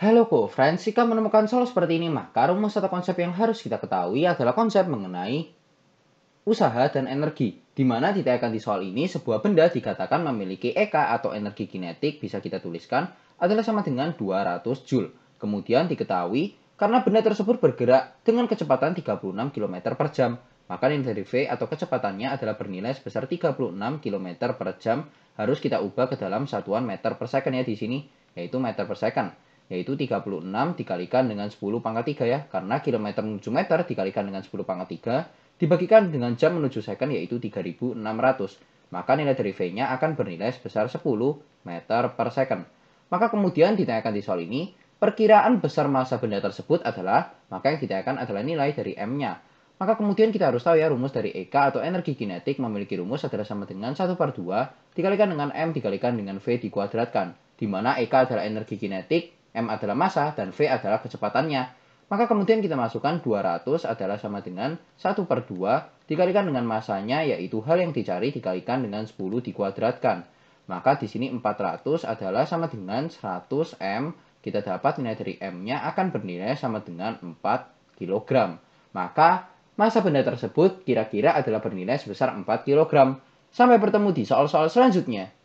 Halo co-friends, jika menemukan soal seperti ini maka rumus atau konsep yang harus kita ketahui adalah konsep mengenai usaha dan energi. Di mana ditayakan di soal ini sebuah benda dikatakan memiliki EK atau energi kinetik bisa kita tuliskan adalah sama dengan 200 Joule. Kemudian diketahui karena benda tersebut bergerak dengan kecepatan 36 km per jam, maka nilai dari V atau kecepatannya adalah bernilai sebesar 36 km per jam harus kita ubah ke dalam satuan meter per second ya di sini, yaitu meter per second yaitu 36 dikalikan dengan 10 pangkat 3 ya, karena kilometer menuju meter dikalikan dengan 10 pangkat 3 dibagikan dengan jam menuju second yaitu 3600. Maka nilai dari V-nya akan bernilai sebesar 10 meter per second. Maka kemudian ditanyakan di soal ini, perkiraan besar masa benda tersebut adalah, maka yang ditanyakan adalah nilai dari M-nya. Maka kemudian kita harus tahu ya rumus dari EK atau energi kinetik memiliki rumus adalah sama dengan 1 per 2 dikalikan dengan M dikalikan dengan V dikuadratkan. dimana EK adalah energi kinetik, M adalah massa, dan V adalah kecepatannya. Maka kemudian kita masukkan 200 adalah sama dengan 1 per 2 dikalikan dengan massanya yaitu hal yang dicari dikalikan dengan 10 dikuadratkan. Maka di sini 400 adalah sama dengan 100 M. Kita dapat nilai dari M-nya akan bernilai sama dengan 4 kg. Maka massa benda tersebut kira-kira adalah bernilai sebesar 4 kg. Sampai bertemu di soal-soal selanjutnya.